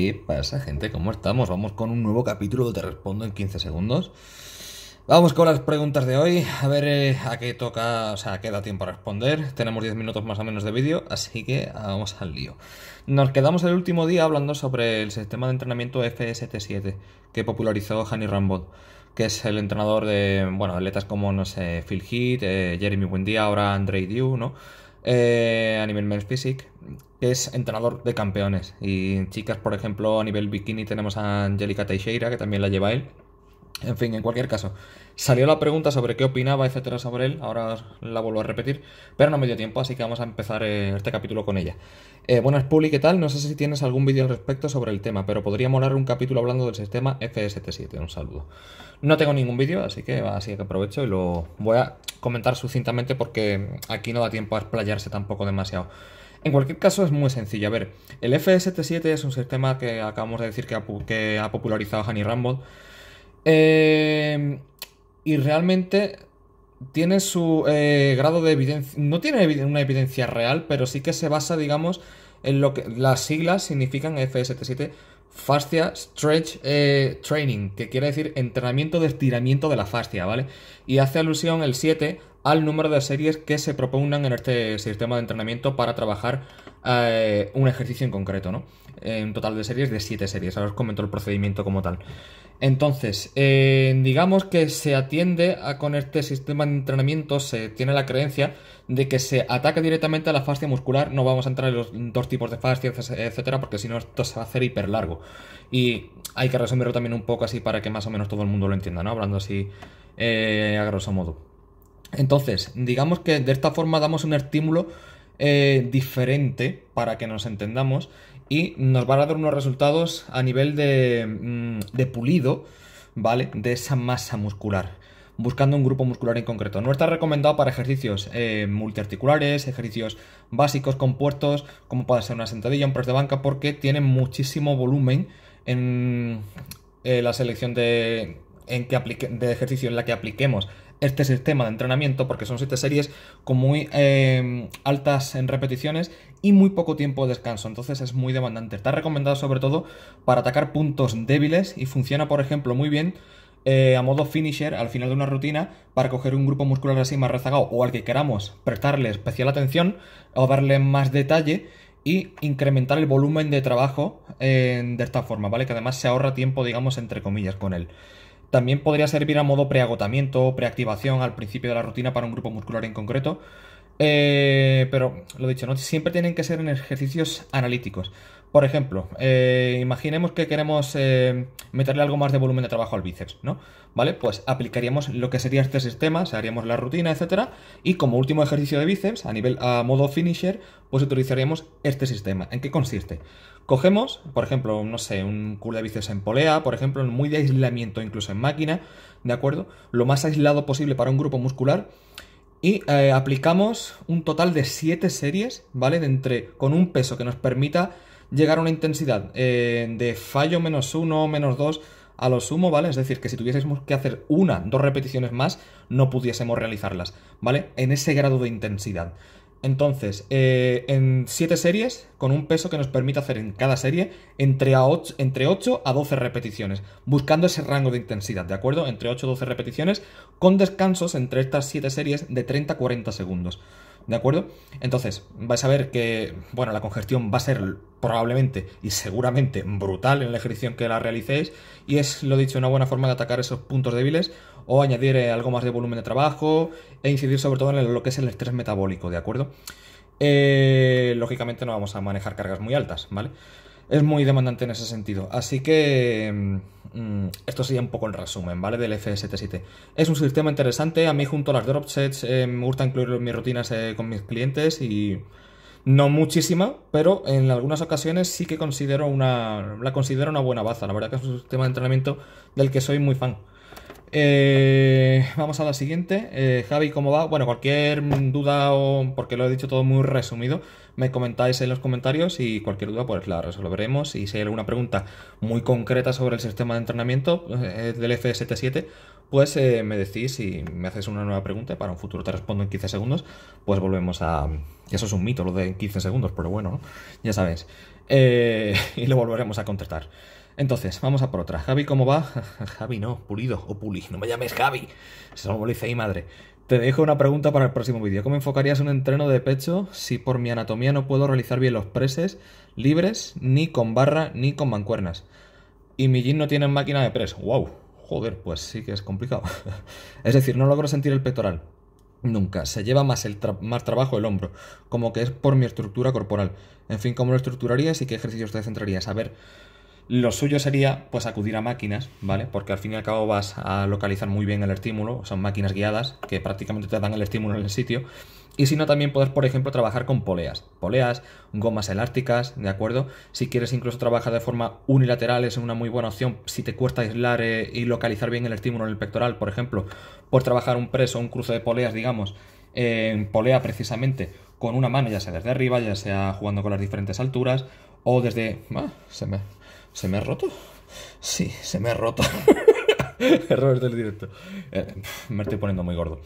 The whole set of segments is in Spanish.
¿Qué pasa, gente? ¿Cómo estamos? Vamos con un nuevo capítulo de Te Respondo en 15 segundos. Vamos con las preguntas de hoy, a ver eh, a qué toca, o sea, a qué da tiempo a responder. Tenemos 10 minutos más o menos de vídeo, así que vamos al lío. Nos quedamos el último día hablando sobre el sistema de entrenamiento FST7 que popularizó Hani Rambod, que es el entrenador de, bueno, atletas como, no sé, Phil Heath, eh, Jeremy Buendía, ahora Andre Diu, ¿no? Eh, a nivel Men's es entrenador de campeones. Y chicas, por ejemplo, a nivel bikini tenemos a Angelica Teixeira, que también la lleva él. En fin, en cualquier caso, salió la pregunta sobre qué opinaba, etcétera, sobre él. Ahora la vuelvo a repetir, pero no me dio tiempo, así que vamos a empezar eh, este capítulo con ella. Eh, buenas, Puli, ¿qué tal? No sé si tienes algún vídeo al respecto sobre el tema, pero podría molar un capítulo hablando del sistema FST7. Un saludo. No tengo ningún vídeo, así que así que aprovecho y lo voy a comentar sucintamente porque aquí no da tiempo a explayarse tampoco demasiado. En cualquier caso es muy sencillo. A ver, el FST7 es un sistema que acabamos de decir que ha, que ha popularizado Honey Rumble. Eh, y realmente tiene su eh, grado de evidencia. No tiene una evidencia real, pero sí que se basa, digamos, en lo que las siglas significan FST7 fascia stretch eh, training, que quiere decir entrenamiento de estiramiento de la fascia, ¿vale? Y hace alusión el 7 al número de series que se propongan en este sistema de entrenamiento para trabajar eh, un ejercicio en concreto, ¿no? En un total de series de 7 series. Ahora os comento el procedimiento como tal. Entonces, eh, digamos que se atiende a, con este sistema de entrenamiento, se tiene la creencia de que se ataca directamente a la fascia muscular. No vamos a entrar en los dos tipos de fascias, etcétera, porque si no, esto se va a hacer hiper largo. Y hay que resumirlo también un poco así para que más o menos todo el mundo lo entienda, ¿no? Hablando así eh, a grosso modo. Entonces, digamos que de esta forma damos un estímulo eh, diferente para que nos entendamos y nos van a dar unos resultados a nivel mm, de, pulido, ¿vale? De esa masa muscular buscando un grupo muscular en concreto. No está recomendado para ejercicios eh, multiarticulares, ejercicios básicos, compuestos, como puede ser una sentadilla, un press de banca, porque tiene muchísimo volumen en eh, la selección de, en que de ejercicio en la que apliquemos este sistema de entrenamiento, porque son 7 series con muy em, altas en repeticiones y muy poco tiempo de descanso, entonces es muy demandante. Está recomendado sobre todo para atacar puntos débiles y funciona, por ejemplo, muy bien eh, a modo finisher al final de una rutina para coger un grupo muscular así más rezagado o al que queramos prestarle especial atención o darle más detalle y incrementar el volumen de trabajo eh, de esta forma, ¿vale? Que además se ahorra tiempo, digamos, entre comillas, con él. También podría servir a modo preagotamiento o preactivación al principio de la rutina para un grupo muscular en concreto. Eh, pero lo dicho, ¿no? siempre tienen que ser en ejercicios analíticos. Por ejemplo, eh, imaginemos que queremos eh, meterle algo más de volumen de trabajo al bíceps, ¿no? ¿Vale? Pues aplicaríamos lo que sería este sistema, o sea, haríamos la rutina, etcétera, y como último ejercicio de bíceps, a nivel a modo finisher, pues utilizaríamos este sistema. ¿En qué consiste? Cogemos, por ejemplo, no sé, un curl de bíceps en polea, por ejemplo, muy de aislamiento, incluso en máquina, ¿de acuerdo? Lo más aislado posible para un grupo muscular. Y eh, aplicamos un total de 7 series, ¿vale? De entre, con un peso que nos permita llegar a una intensidad eh, de fallo menos uno, menos dos a lo sumo, ¿vale? Es decir, que si tuviésemos que hacer una, dos repeticiones más, no pudiésemos realizarlas, ¿vale? En ese grado de intensidad. Entonces, eh, en 7 series, con un peso que nos permite hacer en cada serie entre, 8, entre a 12 repeticiones, buscando ese rango de intensidad, ¿de acuerdo? Entre 8 a 12 repeticiones, con descansos entre estas 7 series de 30 a 40 segundos. ¿de acuerdo? Entonces, vais a ver que, bueno, la congestión va a ser probablemente y seguramente brutal en la ejercicio que la realicéis y es, lo dicho, una buena forma de atacar esos puntos débiles o añadir eh, algo más de volumen de trabajo e incidir sobre todo en lo que es el estrés metabólico, ¿de acuerdo? Eh, lógicamente no vamos a manejar cargas muy altas, ¿vale? es muy demandante en ese sentido. Así que mm, mm, esto sería un poco el resumen, ¿vale? Del FST7. Es un sistema interesante. A mí junto a las dropsets eh, me gusta incluirlo en mis rutinas eh, con mis clientes y no muchísima, pero en algunas ocasiones sí que considero una la considero una buena baza. La verdad que es un sistema de entrenamiento del que soy muy fan. Eh, vamos a la siguiente. Eh, Javi, ¿cómo va? Bueno, cualquier duda o porque lo he dicho todo muy resumido, me comentáis en los comentarios y cualquier duda pues la resolveremos. Y si hay alguna pregunta muy concreta sobre el sistema de entrenamiento eh, del F-77, pues eh, me decís y me haces una nueva pregunta. Para un futuro te respondo en 15 segundos. Pues volvemos a... Eso es un mito, lo de 15 segundos, pero bueno, ¿no? ya sabes y lo volveremos a contestar. Entonces, vamos a por otra. Javi, ¿cómo va? Javi, no, pulido o puli, no me llames Javi. Se lo dice ahí, madre. Te dejo una pregunta para el próximo vídeo. ¿Cómo enfocarías un entreno de pecho si por mi anatomía no puedo realizar bien los preses libres, ni con barra, ni con mancuernas? Y mi gym no tiene máquina de press. ¡Wow! Joder, pues sí que es complicado. es decir, no logro sentir el pectoral. Nunca. Se lleva más, el más trabajo el hombro. Como que es por mi estructura corporal. En fin, ¿cómo lo estructurarías y qué ejercicios te centrarías? A ver. Lo suyo sería pues acudir a máquinas, ¿vale? Porque al fin y al cabo vas a localizar muy bien el estímulo, son máquinas guiadas que prácticamente te dan el estímulo en el sitio. Y si no, también puedes, por ejemplo, trabajar con poleas. Poleas, gomas elásticas, ¿de acuerdo? Si quieres incluso trabajar de forma unilateral, es una muy buena opción. Si te cuesta aislar eh, y localizar bien el estímulo en el pectoral, por ejemplo, por trabajar un preso, un cruce de poleas, digamos, en polea precisamente con una mano, ya sea desde arriba, ya sea jugando con las diferentes alturas, o desde. Ah, se me ¿Se me ha roto? Sí, se me ha roto. Errores del directo. Eh, me estoy poniendo muy gordo.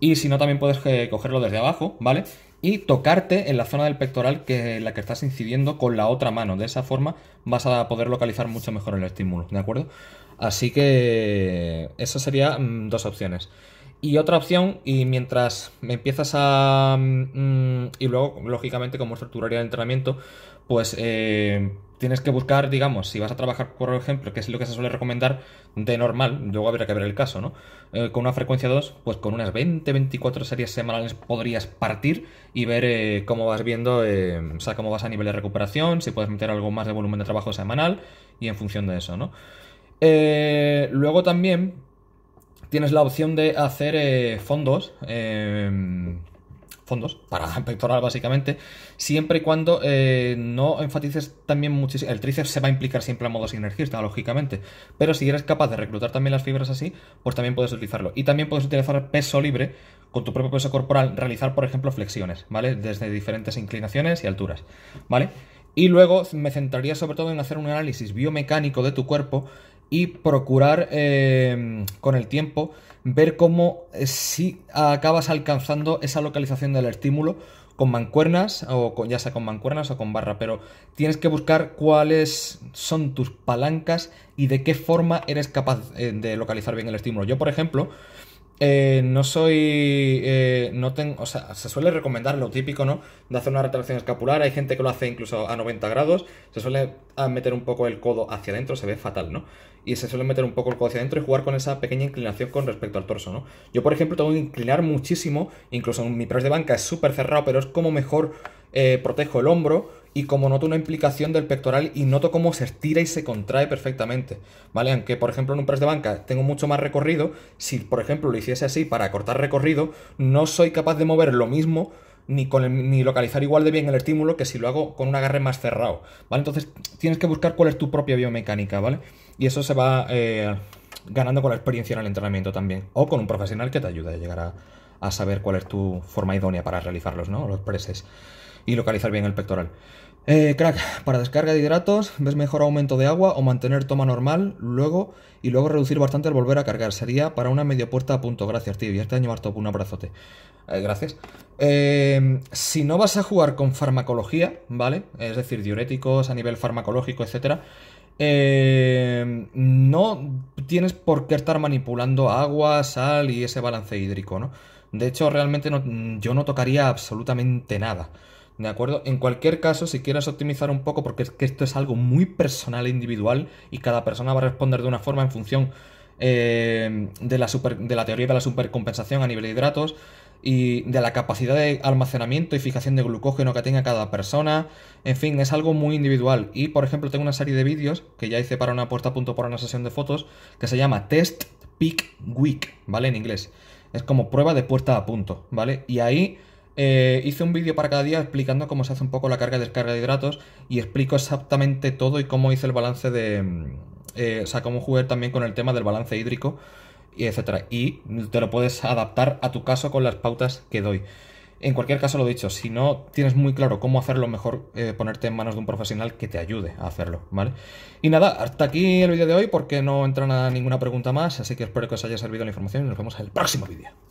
Y si no, también puedes eh, cogerlo desde abajo, ¿vale? Y tocarte en la zona del pectoral que la que estás incidiendo con la otra mano. De esa forma vas a poder localizar mucho mejor el estímulo, ¿de acuerdo? Así que esas serían mm, dos opciones. Y otra opción, y mientras me empiezas a... Mm, y luego, lógicamente, como estructuraría el entrenamiento, pues eh, tienes que buscar, digamos, si vas a trabajar, por ejemplo, que es lo que se suele recomendar de normal, luego habrá que ver el caso, ¿no? Eh, con una frecuencia 2, pues con unas 20, 24 series semanales podrías partir y ver eh, cómo vas viendo, eh, o sea, cómo vas a nivel de recuperación, si puedes meter algo más de volumen de trabajo semanal y en función de eso, ¿no? luego también tienes la opción de hacer fondos fondos para pectoral básicamente, siempre y cuando eh, no enfatices también muchísimo, el tríceps se va a implicar siempre a modo sinergista, lógicamente, pero si eres capaz de reclutar también las fibras así, pues también puedes utilizarlo. Y también puedes utilizar peso libre con tu propio peso corporal, realizar, por ejemplo, flexiones, ¿vale? Desde diferentes inclinaciones y alturas, ¿vale? Y luego me centraría sobre todo en hacer un análisis biomecánico de tu cuerpo y procurar eh, con el tiempo ver cómo eh, si acabas alcanzando esa localización del estímulo con mancuernas, o con, ya sea con mancuernas o con barra, pero tienes que buscar cuáles son tus palancas y de qué forma eres capaz eh, de localizar bien el estímulo. Yo, por ejemplo, eh, no soy. Eh, no tengo. O sea, se suele recomendar lo típico, ¿no? De hacer una retracción escapular. Hay gente que lo hace incluso a 90 grados. Se suele ah, meter un poco el codo hacia adentro. Se ve fatal, ¿no? Y se suele meter un poco el codo hacia adentro y jugar con esa pequeña inclinación con respecto al torso, ¿no? Yo, por ejemplo, tengo que inclinar muchísimo. Incluso en mi press de banca es súper cerrado, pero es como mejor eh, protejo el hombro y como noto una implicación del pectoral y noto cómo se estira y se contrae perfectamente, ¿vale? Aunque, por ejemplo, en un press de banca tengo mucho más recorrido, si, por ejemplo, lo hiciese así para cortar recorrido, no soy capaz de mover lo mismo ni, ni localizar igual de bien el estímulo que si lo hago con un agarre más cerrado, ¿vale? Entonces tienes que buscar cuál es tu propia biomecánica, ¿vale? Y eso se va eh, ganando con la experiencia en el entrenamiento también, o con un profesional que te ayude a llegar a, saber cuál es tu forma idónea para realizarlos, ¿no? Los presses y localizar bien el pectoral. Eh, crack, para descarga de hidratos, ves mejor aumento de agua o mantener toma normal luego y luego reducir bastante al volver a cargar. Sería para una media puerta a punto. Gracias, tío. Y este año Marto, un abrazote. Eh, gracias. Eh, si no vas a jugar con farmacología, ¿vale? Es decir, diuréticos a nivel farmacológico, etcétera. Eh, no tienes por qué estar manipulando agua, sal y ese balance hídrico, ¿no? De hecho, realmente yo no tocaría absolutamente nada. ¿De acuerdo? En cualquier caso, si quieres optimizar un poco, porque es que esto es algo muy personal e individual y cada persona va a responder de una forma en función eh, de, la de la teoría de la supercompensación a nivel de hidratos y de la capacidad de almacenamiento y fijación de glucógeno que tenga cada persona. En fin, es algo muy individual. Y por ejemplo, tengo una serie de vídeos que ya hice para una puerta a punto por una sesión de fotos que se llama Test Peak Week, ¿vale? En inglés. Es como prueba de puerta a punto, ¿vale? Y ahí eh, hice un vídeo para cada día explicando cómo se hace un poco la carga y descarga de hidratos y explico exactamente todo y cómo hice el balance de... Mm, eh, o sea, cómo jugar también con el tema del balance hídrico, y etcétera. Y te lo puedes adaptar a tu caso con las pautas que doy. En cualquier caso, lo dicho, si no tienes muy claro cómo hacerlo, mejor eh, ponerte en manos de un profesional que te ayude a hacerlo, ¿vale? Y nada, hasta aquí el vídeo de hoy porque no entra ninguna pregunta más, así que espero que os haya servido la información y nos vemos en el próximo vídeo.